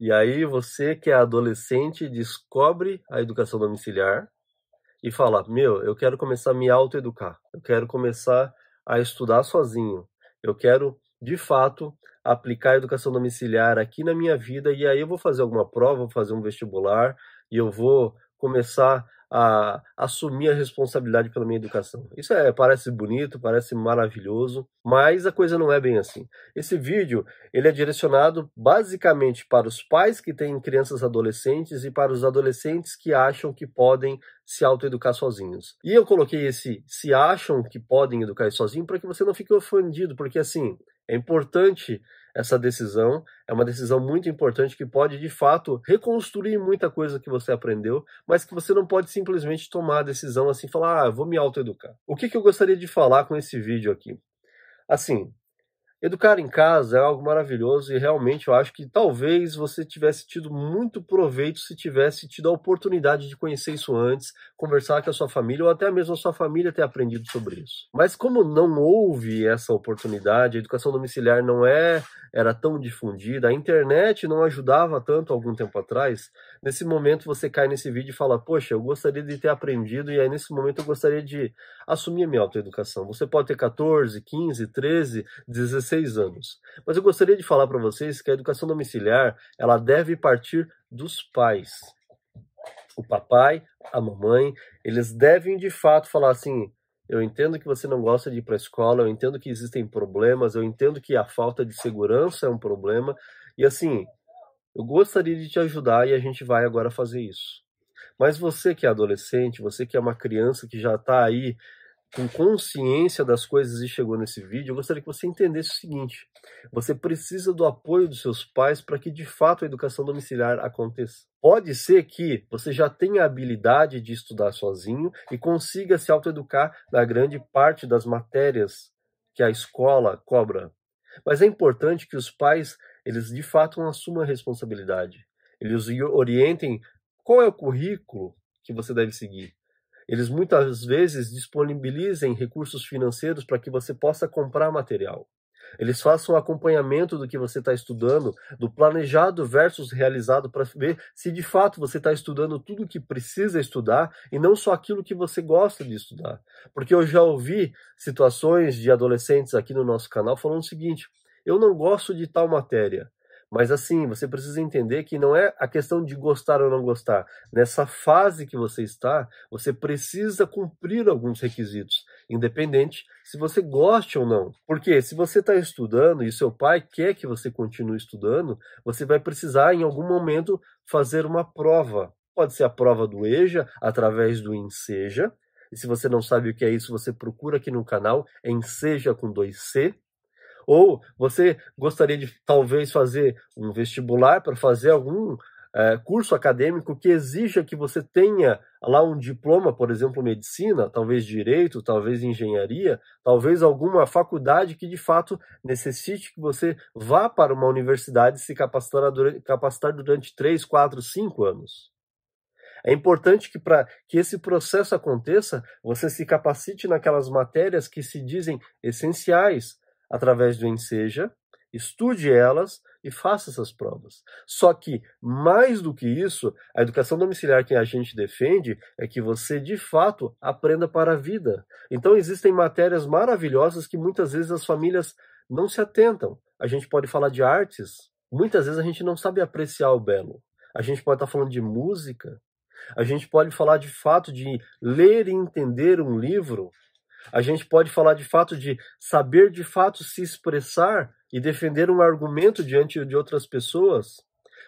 E aí você que é adolescente descobre a educação domiciliar e fala: "Meu, eu quero começar a me autoeducar. Eu quero começar a estudar sozinho. Eu quero, de fato, aplicar a educação domiciliar aqui na minha vida e aí eu vou fazer alguma prova, vou fazer um vestibular e eu vou começar a assumir a responsabilidade pela minha educação. Isso é, parece bonito, parece maravilhoso, mas a coisa não é bem assim. Esse vídeo, ele é direcionado basicamente para os pais que têm crianças adolescentes e para os adolescentes que acham que podem se autoeducar sozinhos. E eu coloquei esse se acham que podem educar sozinho para que você não fique ofendido, porque assim, é importante essa decisão. É uma decisão muito importante que pode, de fato, reconstruir muita coisa que você aprendeu, mas que você não pode simplesmente tomar a decisão assim, falar, ah, vou me autoeducar. O que, que eu gostaria de falar com esse vídeo aqui? Assim, Educar em casa é algo maravilhoso e realmente eu acho que talvez você tivesse tido muito proveito se tivesse tido a oportunidade de conhecer isso antes, conversar com a sua família ou até mesmo a sua família ter aprendido sobre isso. Mas como não houve essa oportunidade, a educação domiciliar não é era tão difundida, a internet não ajudava tanto algum tempo atrás, nesse momento você cai nesse vídeo e fala: "Poxa, eu gostaria de ter aprendido" e aí nesse momento eu gostaria de assumir a minha autoeducação. Você pode ter 14, 15, 13, 16 16 anos. Mas eu gostaria de falar para vocês que a educação domiciliar, ela deve partir dos pais. O papai, a mamãe, eles devem de fato falar assim: eu entendo que você não gosta de ir para a escola, eu entendo que existem problemas, eu entendo que a falta de segurança é um problema, e assim, eu gostaria de te ajudar e a gente vai agora fazer isso. Mas você que é adolescente, você que é uma criança que já está aí com consciência das coisas e chegou nesse vídeo, eu gostaria que você entendesse o seguinte: você precisa do apoio dos seus pais para que de fato a educação domiciliar aconteça. Pode ser que você já tenha a habilidade de estudar sozinho e consiga se autoeducar na grande parte das matérias que a escola cobra. Mas é importante que os pais, eles de fato assumam a responsabilidade. Eles orientem qual é o currículo que você deve seguir eles muitas vezes disponibilizem recursos financeiros para que você possa comprar material. Eles façam um acompanhamento do que você está estudando, do planejado versus realizado, para ver se de fato você está estudando tudo o que precisa estudar e não só aquilo que você gosta de estudar. Porque eu já ouvi situações de adolescentes aqui no nosso canal falando o seguinte: eu não gosto de tal matéria, mas assim, você precisa entender que não é a questão de gostar ou não gostar. Nessa fase que você está, você precisa cumprir alguns requisitos, independente se você goste ou não. Porque se você está estudando e seu pai quer que você continue estudando, você vai precisar em algum momento fazer uma prova. Pode ser a prova do EJA através do INSEJA. E se você não sabe o que é isso, você procura aqui no canal, enseja com 2C ou você gostaria de talvez fazer um vestibular para fazer algum é, curso acadêmico que exija que você tenha lá um diploma, por exemplo, medicina, talvez direito, talvez engenharia, talvez alguma faculdade que de fato necessite que você vá para uma universidade se capacitar durante, capacitar durante 3, 4, 5 anos. É importante que para que esse processo aconteça, você se capacite naquelas matérias que se dizem essenciais através do Enseja, estude elas e faça essas provas. Só que, mais do que isso, a educação domiciliar que a gente defende é que você, de fato, aprenda para a vida. Então, existem matérias maravilhosas que muitas vezes as famílias não se atentam. A gente pode falar de artes, muitas vezes a gente não sabe apreciar o belo. A gente pode estar tá falando de música, a gente pode falar de fato de ler e entender um livro a gente pode falar de fato de saber de fato se expressar e defender um argumento diante de outras pessoas.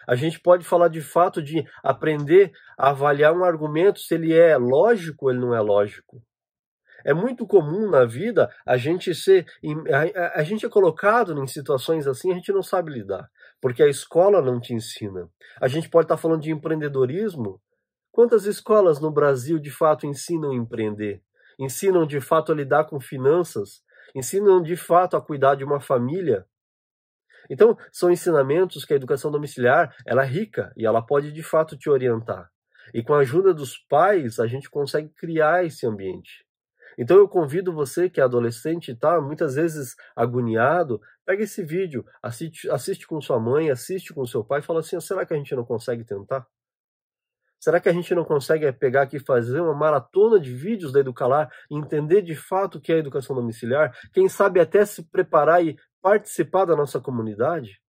A gente pode falar de fato de aprender a avaliar um argumento se ele é lógico ou ele não é lógico. É muito comum na vida a gente ser. A, gente é colocado em situações assim, a gente não sabe lidar, porque a escola não te ensina. A gente pode estar falando de empreendedorismo. Quantas escolas no Brasil de fato ensinam a empreender? ensinam de fato a lidar com finanças, ensinam de fato a cuidar de uma família. Então, são ensinamentos que a educação domiciliar ela é rica e ela pode de fato te orientar. E com a ajuda dos pais, a gente consegue criar esse ambiente. Então eu convido você que é adolescente e está muitas vezes agoniado, pega esse vídeo, assiste, assiste com sua mãe, assiste com seu pai e fala assim, será que a gente não consegue tentar? Será que a gente não consegue é, pegar aqui fazer uma maratona de vídeos da Educalar, entender de fato o que é educação domiciliar? Quem sabe até se preparar e participar da nossa comunidade?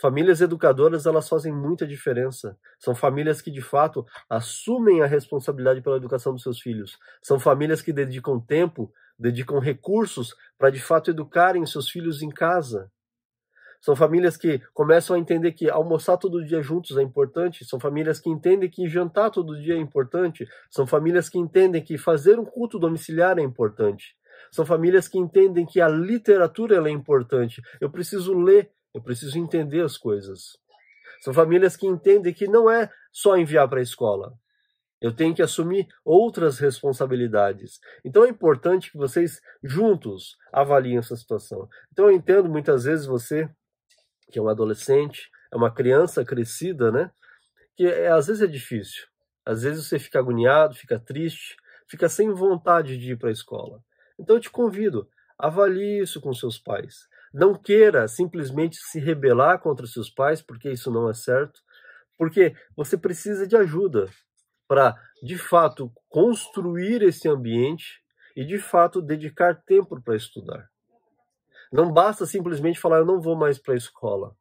Famílias educadoras, elas fazem muita diferença. São famílias que, de fato, assumem a responsabilidade pela educação dos seus filhos. São famílias que dedicam tempo, dedicam recursos para, de fato, educarem seus filhos em casa. São famílias que começam a entender que almoçar todo dia juntos é importante, são famílias que entendem que jantar todo dia é importante, são famílias que entendem que fazer um culto domiciliar é importante. São famílias que entendem que a literatura é importante. Eu preciso ler, eu preciso entender as coisas. São famílias que entendem que não é só enviar para a escola. Eu tenho que assumir outras responsabilidades. Então é importante que vocês juntos avaliem essa situação. Então eu entendo muitas vezes você que é um adolescente, é uma criança crescida, né? Que é, às vezes é difícil. Às vezes você fica agoniado, fica triste, fica sem vontade de ir para a escola. Então eu te convido, avalie isso com seus pais. Não queira simplesmente se rebelar contra seus pais, porque isso não é certo, porque você precisa de ajuda para, de fato, construir esse ambiente e, de fato, dedicar tempo para estudar. Não basta simplesmente falar eu não vou mais para a escola.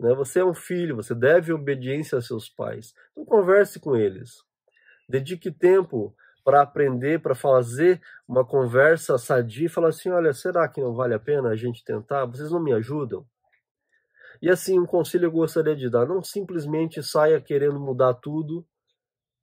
Né? Você é um filho, você deve obediência a seus pais. Então converse com eles. Dedique tempo para aprender, para fazer uma conversa sadia e falar assim: olha, será que não vale a pena a gente tentar? Vocês não me ajudam? E assim, um conselho eu gostaria de dar: não simplesmente saia querendo mudar tudo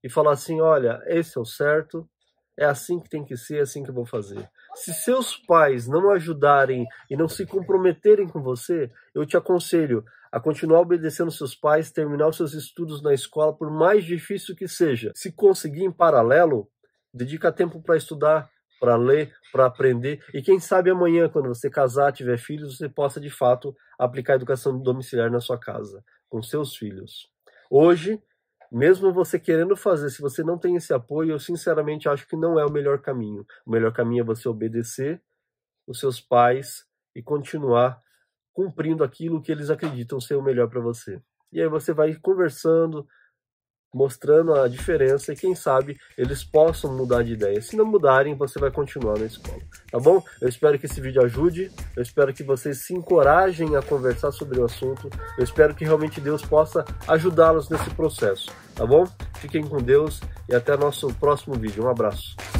e falar assim: olha, esse é o certo, é assim que tem que ser, é assim que eu vou fazer. Se seus pais não ajudarem e não se comprometerem com você, eu te aconselho a continuar obedecendo seus pais, terminar os seus estudos na escola, por mais difícil que seja. Se conseguir em paralelo, dedica tempo para estudar, para ler, para aprender. E quem sabe amanhã, quando você casar, tiver filhos, você possa de fato aplicar a educação domiciliar na sua casa, com seus filhos. Hoje, mesmo você querendo fazer, se você não tem esse apoio, eu sinceramente acho que não é o melhor caminho. O melhor caminho é você obedecer os seus pais e continuar cumprindo aquilo que eles acreditam ser o melhor para você. E aí você vai conversando, mostrando a diferença e quem sabe eles possam mudar de ideia. Se não mudarem, você vai continuar na escola, tá bom? Eu espero que esse vídeo ajude, eu espero que vocês se encorajem a conversar sobre o assunto, eu espero que realmente Deus possa ajudá-los nesse processo, tá bom? Fiquem com Deus e até nosso próximo vídeo. Um abraço.